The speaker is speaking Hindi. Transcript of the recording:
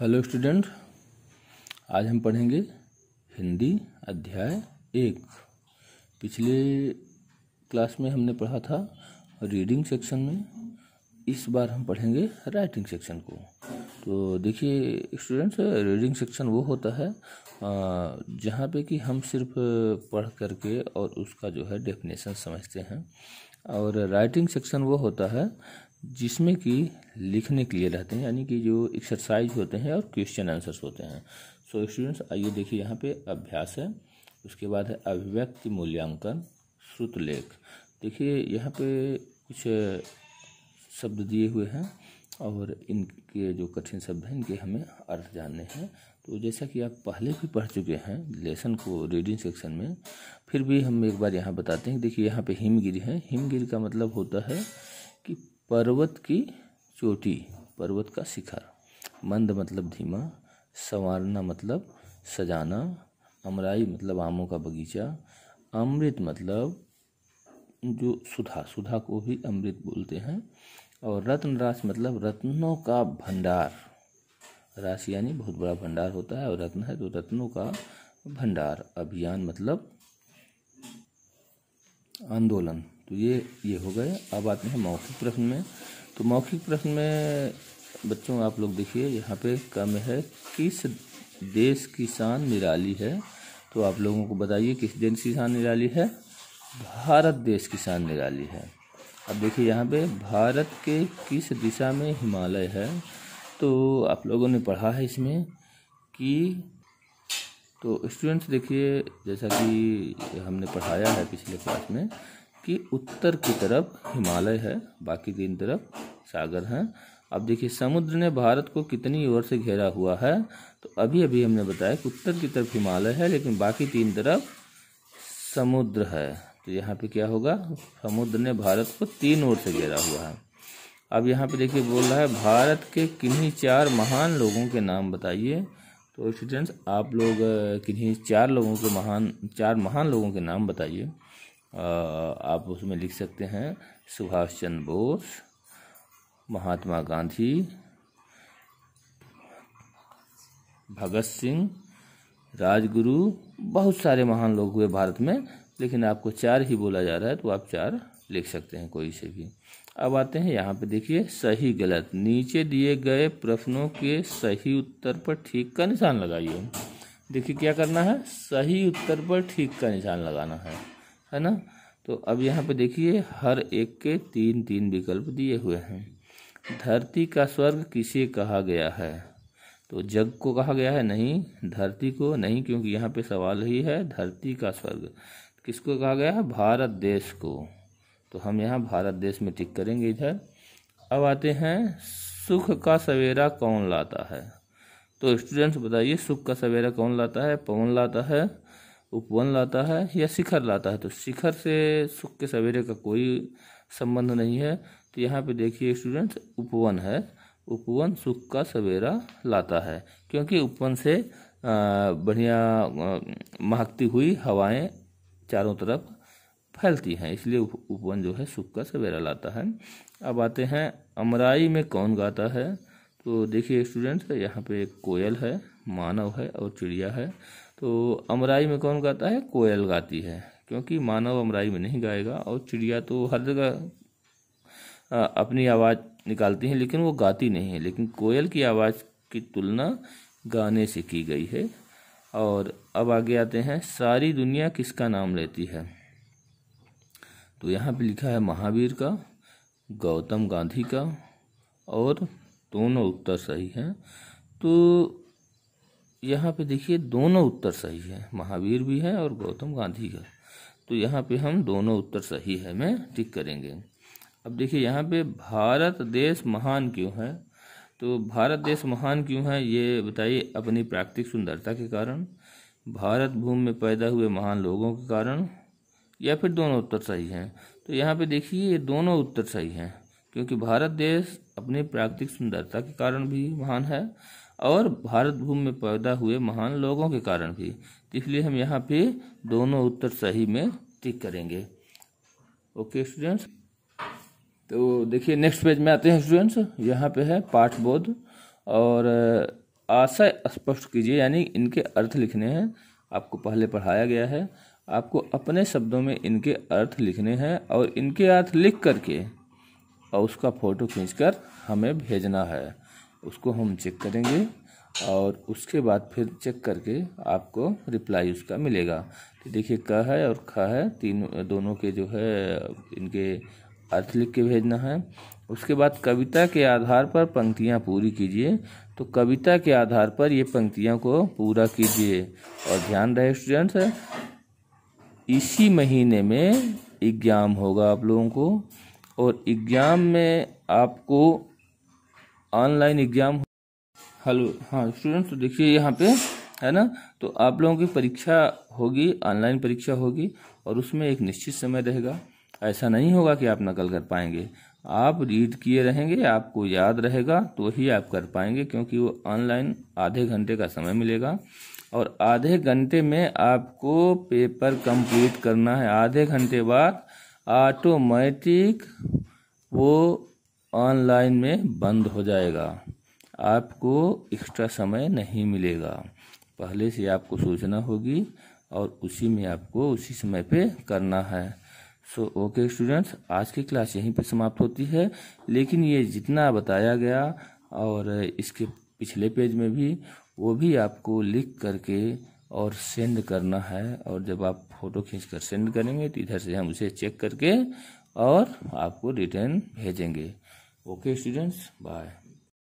हेलो स्टूडेंट आज हम पढ़ेंगे हिंदी अध्याय एक पिछले क्लास में हमने पढ़ा था रीडिंग सेक्शन में इस बार हम पढ़ेंगे राइटिंग सेक्शन को तो देखिए स्टूडेंट्स रीडिंग सेक्शन वो होता है जहाँ पे कि हम सिर्फ पढ़ करके और उसका जो है डेफिनेशन समझते हैं और राइटिंग सेक्शन वो होता है जिसमें कि लिखने के लिए रहते हैं यानी कि जो एक्सरसाइज होते हैं और क्वेश्चन आंसर्स होते हैं सो so, स्टूडेंट्स आइए देखिए यहाँ पे अभ्यास है उसके बाद है अभिव्यक्ति मूल्यांकन श्रुतलेख देखिए यहाँ पे कुछ शब्द दिए हुए हैं और इनके जो कठिन शब्द हैं इनके हमें अर्थ जानने हैं तो जैसा कि आप पहले भी पढ़ चुके हैं लेसन को रीडिंग सेक्शन में फिर भी हम एक बार यहाँ बताते हैं देखिए यहाँ पे हिमगिरी है हिमगिरी का मतलब होता है कि पर्वत की चोटी पर्वत का शिखर मंद मतलब धीमा संवारना मतलब सजाना अमराई मतलब आमों का बगीचा अमृत मतलब जो सुधा सुधा को भी अमृत बोलते हैं और रत्न राश मतलब रत्नों का भंडार राशि यानी बहुत बड़ा भंडार होता है और रत्न है तो रत्नों का भंडार अभियान मतलब आंदोलन तो ये ये हो गए अब आते हैं मौखिक प्रश्न में तो मौखिक प्रश्न में बच्चों आप लोग देखिए यहाँ पे कम है किस देश की शान निराली है तो आप लोगों को बताइए किस देश की शान निराली है भारत देश की शान निराली है अब देखिए यहाँ पे भारत के किस दिशा में हिमालय है तो आप लोगों ने पढ़ा है इसमें कि तो स्टूडेंट्स देखिए जैसा कि हमने पढ़ाया है पिछले क्लास में कि उत्तर की तरफ हिमालय है बाकी तीन तरफ सागर हैं अब देखिए समुद्र ने भारत को कितनी ओर से घेरा हुआ है तो अभी अभी हमने बताया कि उत्तर की तरफ हिमालय है लेकिन बाकी तीन तरफ समुद्र है तो यहाँ पे क्या होगा समुद्र ने भारत को तीन ओर से घेरा हुआ है अब यहाँ पे देखिए बोल रहा है भारत के किन्हीं चार महान लोगों के नाम बताइए तो स्टूडेंट्स आप लोग किन्हीं चार लोगों के महान चार महान लोगों के नाम बताइए आप उसमें लिख सकते हैं सुभाष चंद्र बोस महात्मा गांधी भगत सिंह राजगुरु बहुत सारे महान लोग हुए भारत में लेकिन आपको चार ही बोला जा रहा है तो आप चार लिख सकते हैं कोई से भी अब आते हैं यहाँ पे देखिए सही गलत नीचे दिए गए प्रश्नों के सही उत्तर पर ठीक का निशान लगाइए देखिए क्या करना है सही उत्तर पर ठीक का निशान लगाना है है ना तो अब यहाँ पे देखिए हर एक के तीन तीन विकल्प दिए हुए हैं धरती का स्वर्ग किसे कहा गया है तो जग को कहा गया है नहीं धरती को नहीं क्योंकि यहाँ पे सवाल ही है धरती का स्वर्ग किसको कहा गया है भारत देश को तो हम यहाँ भारत देश में टिक करेंगे इधर अब आते हैं सुख का सवेरा कौन लाता है तो स्टूडेंट्स बताइए सुख का सवेरा कौन लाता है पवन लाता है उपवन लाता है या शिखर लाता है तो शिखर से सुख के सवेरे का कोई संबंध नहीं है तो यहाँ पे देखिए स्टूडेंट्स उपवन है उपवन सुख का सवेरा लाता है क्योंकि उपवन से बढ़िया महकती हुई हवाएं चारों तरफ फैलती हैं इसलिए उपवन जो है सुख का सवेरा लाता है अब आते हैं अमराई में कौन गाता है तो देखिए स्टूडेंट्स यहाँ पे एक कोयल है मानव है और चिड़िया है तो अमराई में कौन गाता है कोयल गाती है क्योंकि मानव अमराई में नहीं गाएगा और चिड़िया तो हर जगह अपनी आवाज़ निकालती हैं लेकिन वो गाती नहीं है लेकिन कोयल की आवाज़ की तुलना गाने से की गई है और अब आगे आते हैं सारी दुनिया किसका नाम लेती है तो यहाँ पे लिखा है महावीर का गौतम गांधी का और दोनों उत्तर सही हैं तो यहाँ पे देखिए दोनों उत्तर सही है महावीर भी है और गौतम गांधी का तो यहाँ पे हम दोनों उत्तर सही है में टिक करेंगे अब देखिए यहाँ पे भारत देश महान क्यों है तो भारत देश महान क्यों है ये बताइए अपनी प्राकृतिक सुंदरता के कारण भारत भूमि में पैदा हुए महान लोगों के कारण या फिर दोनों उत्तर सही हैं तो यहाँ पे देखिए ये दोनों उत्तर सही हैं क्योंकि भारत देश अपनी प्राकृतिक सुंदरता के कारण भी महान है और भारत भूमि में पैदा हुए महान लोगों के कारण भी इसलिए हम यहाँ पे दोनों उत्तर सही में टिक करेंगे ओके स्टूडेंट्स तो देखिए नेक्स्ट पेज में आते हैं स्टूडेंट्स यहाँ पे है पाठ बोध और आशय स्पष्ट कीजिए यानी इनके अर्थ लिखने हैं आपको पहले पढ़ाया गया है आपको अपने शब्दों में इनके अर्थ लिखने हैं और इनके अर्थ लिख करके और उसका फ़ोटो खींचकर हमें भेजना है उसको हम चेक करेंगे और उसके बाद फिर चेक करके आपको रिप्लाई उसका मिलेगा तो देखिए क है और ख है तीन दोनों के जो है इनके अर्थ लिख के भेजना है उसके बाद कविता के आधार पर पंक्तियाँ पूरी कीजिए तो कविता के आधार पर ये पंक्तियों को पूरा कीजिए और ध्यान रहे स्टूडेंट्स इसी महीने में एग्ज़ाम होगा आप लोगों को और एग्ज़ाम में आपको ऑनलाइन एग्जाम हेलो हाँ स्टूडेंट्स तो देखिए यहाँ पे है ना तो आप लोगों की परीक्षा होगी ऑनलाइन परीक्षा होगी और उसमें एक निश्चित समय रहेगा ऐसा नहीं होगा कि आप नकल कर पाएंगे आप रीड किए रहेंगे आपको याद रहेगा तो ही आप कर पाएंगे क्योंकि वो ऑनलाइन आधे घंटे का समय मिलेगा और आधे घंटे में आपको पेपर कंप्लीट करना है आधे घंटे बाद ऑटोमेटिक वो ऑनलाइन में बंद हो जाएगा आपको एक्स्ट्रा समय नहीं मिलेगा पहले से आपको सोचना होगी और उसी में आपको उसी समय पे करना है सो ओके स्टूडेंट्स आज की क्लास यहीं पे समाप्त होती है लेकिन ये जितना बताया गया और इसके पिछले पेज में भी वो भी आपको लिख करके और सेंड करना है और जब आप फोटो खींच कर सेंड करेंगे तो इधर से हम उसे चेक करके और आपको रिटर्न भेजेंगे okay students bye